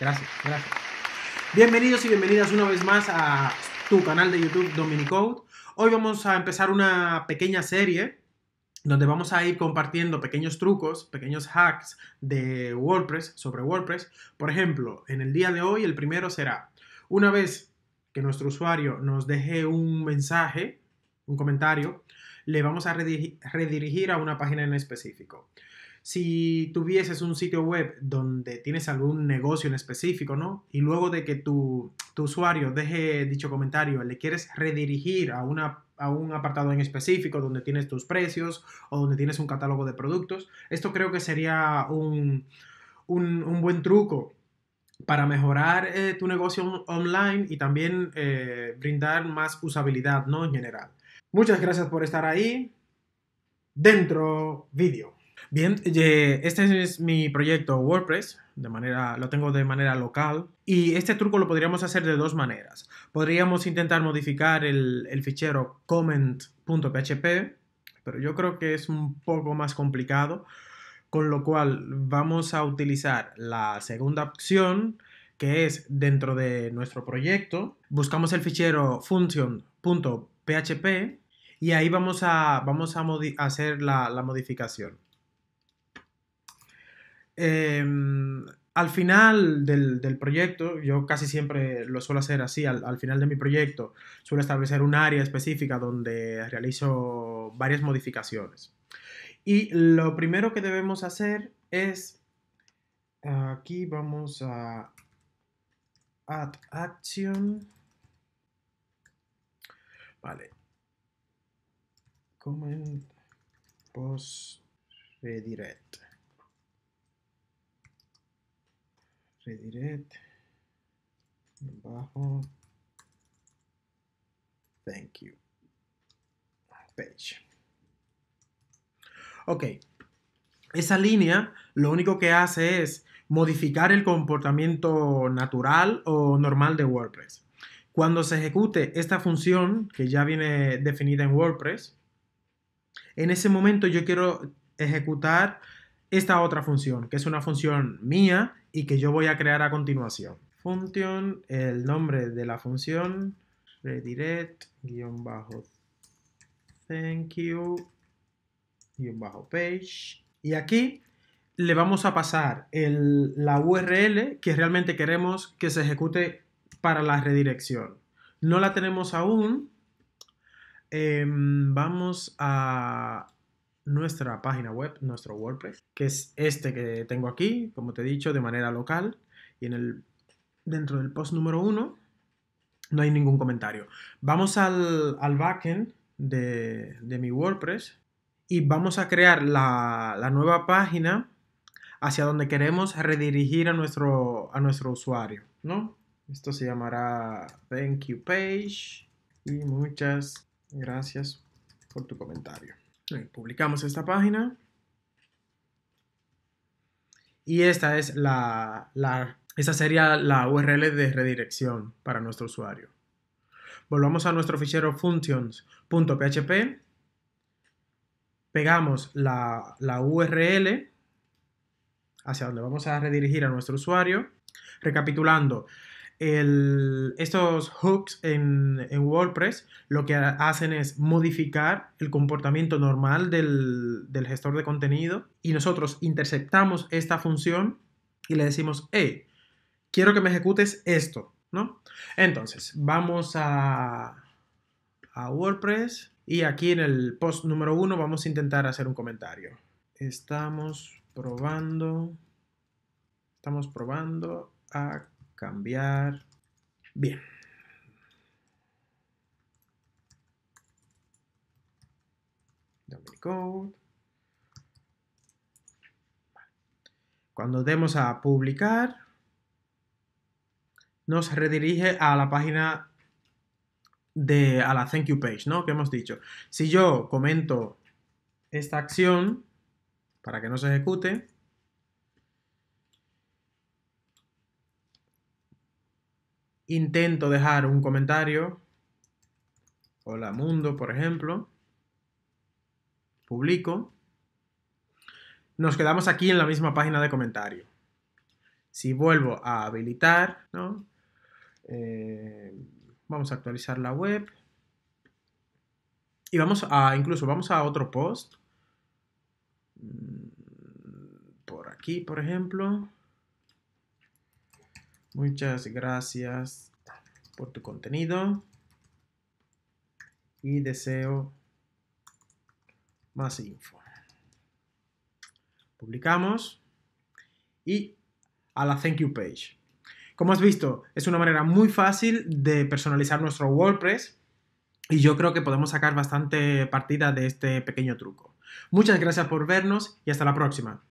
Gracias, gracias, Bienvenidos y bienvenidas una vez más a tu canal de YouTube Dominicode. Hoy vamos a empezar una pequeña serie donde vamos a ir compartiendo pequeños trucos, pequeños hacks de WordPress, sobre WordPress. Por ejemplo, en el día de hoy el primero será, una vez que nuestro usuario nos deje un mensaje, un comentario, le vamos a redirigir a una página en específico si tuvieses un sitio web donde tienes algún negocio en específico, ¿no? Y luego de que tu, usuario deje dicho comentario, le quieres redirigir a, un apartado en específico donde tienes tus precios o donde tienes un catálogo de productos, esto creo que sería un, buen truco para mejorar eh, tu negocio online y también eh, brindar más usabilidad, ¿no? En general. Muchas gracias por estar ahí. Dentro vídeo. Bien, eh, este es mi proyecto WordPress, de manera, lo tengo de manera local, y este truco lo podríamos hacer de dos maneras. Podríamos intentar modificar el, fichero comment.php, pero yo creo que es un poco más complicado, con lo cual vamos a utilizar la segunda opción, que es dentro de nuestro proyecto, buscamos el fichero function.php y ahí vamos a, vamos a hacer la modificación. Em, al final del, proyecto, yo casi siempre lo suelo hacer así, al, al, final de mi proyecto suelo establecer un área específica donde realizo varias modificaciones. Y lo primero que debemos hacer es, aquí vamos a Add Action. Vale. Comment Post Redirect. redirect bajo thank you page. Ok, esa línea lo único que hace es modificar el comportamiento natural o normal de WordPress. Cuando se ejecute esta función, que ya viene definida en WordPress, en ese momento yo quiero ejecutar esta otra función, que es una función mía y que yo voy a crear a continuación. Función, el nombre de la función, redirect, guión bajo, thank you, page. Y aquí le vamos a pasar el, la URL que realmente queremos que se ejecute para la redirección. No la tenemos aún. Em, vamos a nuestra página web, nuestro WordPress, que es este que tengo aquí, como te he dicho, de manera local. Y en el, dentro del post número uno no hay ningún comentario. Vamos al, al backend de, mi WordPress y vamos a crear la, la, nueva página hacia donde queremos redirigir a nuestro, a nuestro usuario, ¿no? Esto se llamará Thank You Page y muchas gracias por tu comentario. Publicamos esta página. Y esta es la, sería la URL de redirección para nuestro usuario. Volvamos a nuestro fichero functions.php. Pegamos la, la URL hacia donde vamos a redirigir a nuestro usuario. Recapitulando, estos hooks en, WordPress lo que hacen es modificar el comportamiento normal del, gestor de contenido y nosotros interceptamos esta función y le decimos, hey, quiero que me ejecutes esto, ¿no? Entonces, vamos a, a WordPress y aquí en el post número uno vamos a intentar hacer un comentario. Estamos probando, estamos probando a cambiar. Bien. Code. Cuando demos a publicar, nos redirige a la página de a la thank you page, ¿no? Que hemos dicho. Si yo comento esta acción para que no se ejecute, intento dejar un comentario. Hola mundo, por ejemplo. Publico. Nos quedamos aquí en la misma página de comentario. Si vuelvo a habilitar, ¿no? Eh, vamos a actualizar la web. Y vamos a, incluso vamos a otro post. Mm, por aquí, por ejemplo. Muchas gracias por tu contenido y deseo más info. Publicamos y a la thank you page. Como has visto, es una manera muy fácil de personalizar nuestro WordPress y yo creo que podemos sacar bastante partida de este pequeño truco. Muchas gracias por vernos y hasta la próxima.